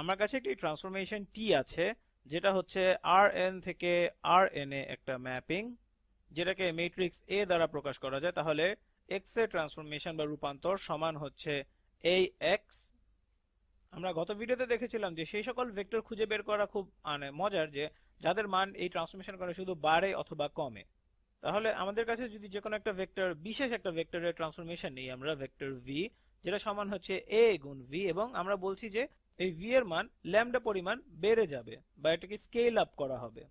আমার কাছে একটি ট্রান্সফরমেশন টি আছে যেটা হচ্ছে আর এন থেকে আর এন এ একটা ম্যাপিং যেটাকে ম্যাট্রিক্স এ দ্বারা প্রকাশ করা যায় তাহলে এক্স এর ট্রান্সফরমেশন বা রূপান্তর সমান হচ্ছে এই এক্স আমরা গত ভিডিওতে দেখেছিলাম যে সেই সকল ভেক্টর খুঁজে বের করা খুব মানে, মজার যে যাদের মান এই ট্রান্সফরমেশন করে শুধু বাড়ে অথবা কমে তাহলে আমাদের কাছে যদি যে কোনো একটা ভেক্টর বিশেষ একটা ভেক্টরের ট্রান্সফরমেশন নিই আমরা ভেক্টর ভি যেটা সমান হচ্ছে এ গুণ ভি এবং আমরা বলছি যে এই ভি এর মান ল্যামডা পরিমাণ বেড়ে যাবে বা এটাকে স্কেল আপ করা হবে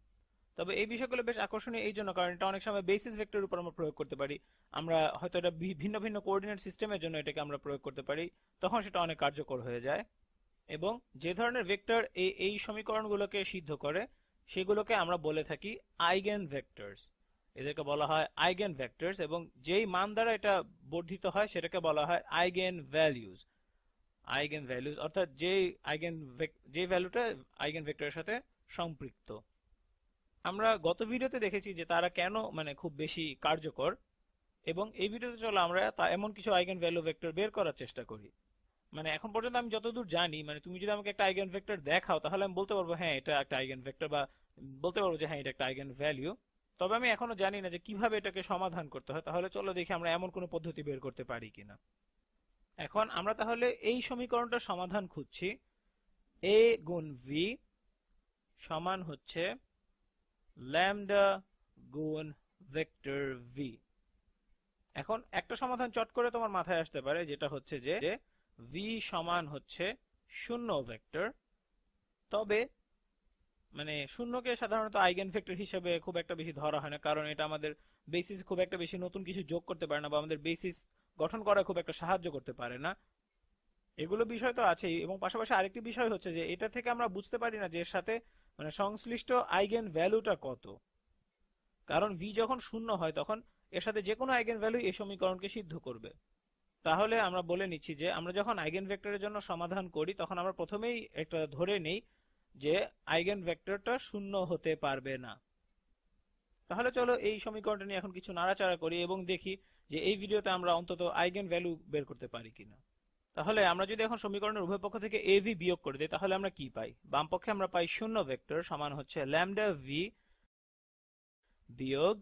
তবে এই বিষয়গুলো বেশ আকর্ষণীয় এই জন্য কারণ এটা অনেক সময় বেসিস ভেক্টরের উপর আমরা প্রয়োগ করতে পারি আমরা হয়তো এটা ভিন্ন ভিন্ন কোঅর্ডিনেট সিস্টেমের জন্য এটাকে আমরা প্রয়োগ করতে পারি তখন সেটা অনেক কার্যকর হয়ে যায় এবং যে ধরনের ভেক্টর এই এই সমীকরণগুলোকে সিদ্ধ করে সেগুলোকে আমরা বলে থাকি আইগেন ভেক্টরস এদেরকে বলা হয় আইগেন ভেক্টরস এবং যেই মান দ্বারা এটা বর্ধিত হয় সেটাকে বলা হয় আইগেন ভ্যালিউস আইগেন ভ্যালুজ অর্থাৎ যে আইগেন যে ভ্যালুটা আইগেন ভেক্টরের সাথে সম্পৃক্ত আমরা গত ভিডিওতে দেখেছি যে তারা কেন মানে খুব বেশি কার্যকর এবং এই ভিডিওতে চলো আমরা এমন কিছু আইগেন ভ্যালু ভেক্টর বের করার চেষ্টা করি মানে এখন পর্যন্ত আমি যতদূর জানি মানে তুমি যদি আমাকে একটা আইগেন ভেক্টর দেখাও তাহলে আমি বলতে পারবো হ্যাঁ এটা একটা আইগেন ভেক্টর বা বলতে পারবো যে হ্যাঁ এটা একটা আইগেন ভ্যালু তবে আমি এখনো জানি না যে কিভাবে এটাকে সমাধান করতে হয় তাহলে চলো দেখি আমরা এমন কোনো পদ্ধতি বের করতে পারি কিনা এখন আমরা তাহলে এই সমীকরণটার সমাধান খুঁজছি এ গুণ ভি সমান হচ্ছে ল্যামডা গুণ ভেক্টর ভি এখন একটা সমাধান চট করে তোমার মাথায় আসতে পারে যেটা হচ্ছে যে ভি সমান হচ্ছে শূন্য ভেক্টর তবে মানে শূন্যকে সাধারণত আইগেন ফ্যাক্টর হিসেবে খুব একটা বেশি ধরা হয় না কারণ এটা আমাদের বেসিস খুব একটা বেশি নতুন কিছু যোগ করতে পারে না বা আমাদের বেসিস গঠন করা খুব একটা সাহায্য করতে পারে না এগুলো বিষয় তো আছেই এবং পাশাপাশি আরেকটি বিষয় হচ্ছে যে এটা থেকে আমরা বুঝতে পারি না যে এর সাথে মানে সংশ্লিষ্ট আইগেন ভ্যালুটা কত কারণ ভি যখন শূন্য হয় তখন এর সাথে যে কোনো আইগেন ভ্যালু এই সমীকরণকে সিদ্ধ করবে তাহলে আমরা বলে নিচ্ছি যে আমরা যখন আইগেন ভেক্টরের জন্য সমাধান করি তখন আমরা প্রথমেই একটা ধরে নেই যে আইগেন ভেক্টরটা শূন্য হতে পারবে না তাহলে চলো এই সমীকরণটা নিয়ে এখন কিছু নাড়াচাড়া করি এবং দেখি যে এই ভিডিওতে আমরা অন্তত আইগেন ভ্যালু বের করতে পারি কিনা তাহলে আমরা যদি এখন সমীকরণের উভয় পক্ষ থেকে এ ভি বিয়োগ করে দিই তাহলে আমরা কি পাই বাম পক্ষে আমরা পাই শূন্য ভেক্টর সমান হচ্ছে ল্যামডা ভি বিয়োগ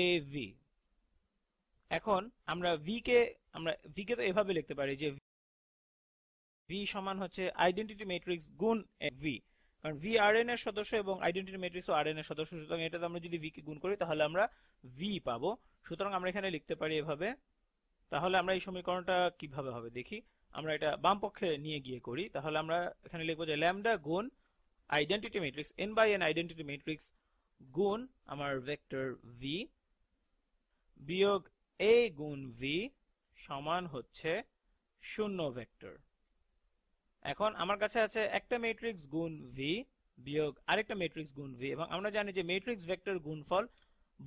এ ভি এখন আমরা ভি কে আমরা ভি কে তো এভাবে লিখতে পারি যে ভি সমান হচ্ছে আইডেন্টিটি ম্যাট্রিক্স গুণ এ ভি কারণ ভি আর এন এর সদস্য এবং আইডেন্টিটি ম্যাট্রিক্স আর এন এর সদস্য সুতরাং তো আমরা যদি ভি কে গুণ করি তাহলে আমরা ভি পাবো সুতরাং আমরা এখানে লিখতে পারি এভাবে তাহলে আমরা এই সমীকরণটা কিভাবে হবে দেখি আমরা এটা বাম পক্ষে নিয়ে গিয়ে করি তাহলে আমরা এখানে লিখবো যে ল্যামডা গুণ identity matrix n by n identity matrix গুণ আমার ভেক্টর ভি বিয়োগ এ গুণ ভি সমান হচ্ছে শূন্য ভেক্টর এখন আমার কাছে আছে একটা ম্যাট্রিক্স গুণ ভি বিয়োগ আরেকটা ম্যাট্রিক্স গুণ ভি এবং আমরা জানি যে ম্যাট্রিক্স ভেক্টর গুণফল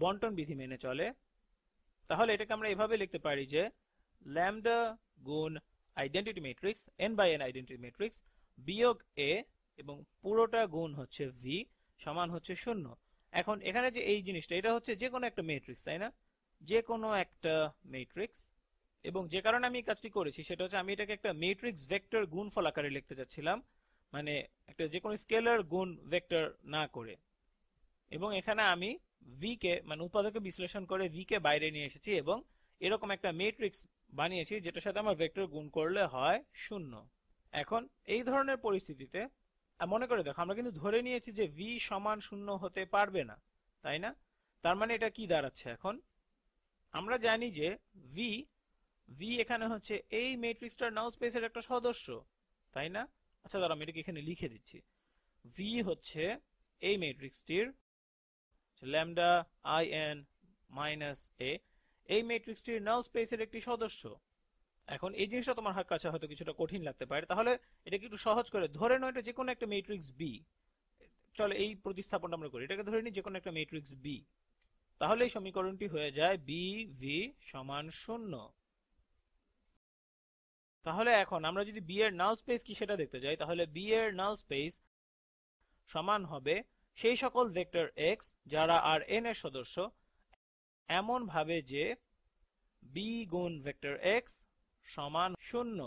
বন্টন বিধি মেনে চলে তাহলে এটাকে আমরা এভাবে লিখতে পারি যে ল্যামডা গুণ identity matrix n by n identity matrix বিয়োগ এ এবং পুরোটা গুণ হচ্ছে ভি সমান হচ্ছে শূন্য এখন এখানে যে এই জিনিসটা এটা হচ্ছে যে কোনো একটা ম্যাট্রিক্স তাই না যে কোনো একটা ম্যাট্রিক্স এবং যে কারণে আমি কাজটি করেছি সেটা হচ্ছে আমি এটাকে একটা মেট্রিক্স ভেক্টর গুণফল আকারে লিখতে চাচ্ছিলাম মানে একটা যে কোনো স্কেলার গুণ ভেক্টর না করে এবং এখানে আমি ভি কে মানে উৎপাদকে বিশ্লেষণ করে ভি কে বাইরে নিয়ে এসেছি এবং এরকম একটা মেট্রিক্স বানিয়েছি যেটার সাথে আমার ভেক্টর গুণ করলে হয় শূন্য এখন এই ধরনের পরিস্থিতিতে মনে করে দেখো আমরা কিন্তু ধরে নিয়েছি যে ভি সমান শূন্য হতে পারবে না তাই না তার মানে এটা কি দাঁড়াচ্ছে এখন আমরা জানি যে ভি ভি এখানে হচ্ছে এই ম্যাট্রিক্সটার নাও স্পেসের একটা সদস্য তাই না আচ্ছা দাঁড়া আমি এটাকে এখানে লিখে দিচ্ছি ভি হচ্ছে এই ম্যাট্রিক্সটির lambda I N minus A এই ম্যাট্রিক্সটির নাও স্পেসের একটি সদস্য এখন এই জিনিসটা তোমার হাত কাছে হয়তো কিছুটা কঠিন লাগতে পারে তাহলে এটাকে একটু সহজ করে ধরে নয় এটা যে কোনো একটা ম্যাট্রিক্স বি চলে এই প্রতিস্থাপনটা আমরা করি এটাকে ধরে নিই যে কোনো একটা ম্যাট্রিক্স বি তাহলে এই সমীকরণটি হয়ে যায় বি ভি সমান শূন্য তাহলে এখন আমরা যদি বি এর নাল স্পেস কি সেটা দেখতে যাই তাহলে বি এর নাল স্পেস সমান হবে সেই সকল ভেক্টর এক্স যারা আর এন এর সদস্য এমন ভাবে যে বি গুণ ভেক্টর এক্স সমান শূন্য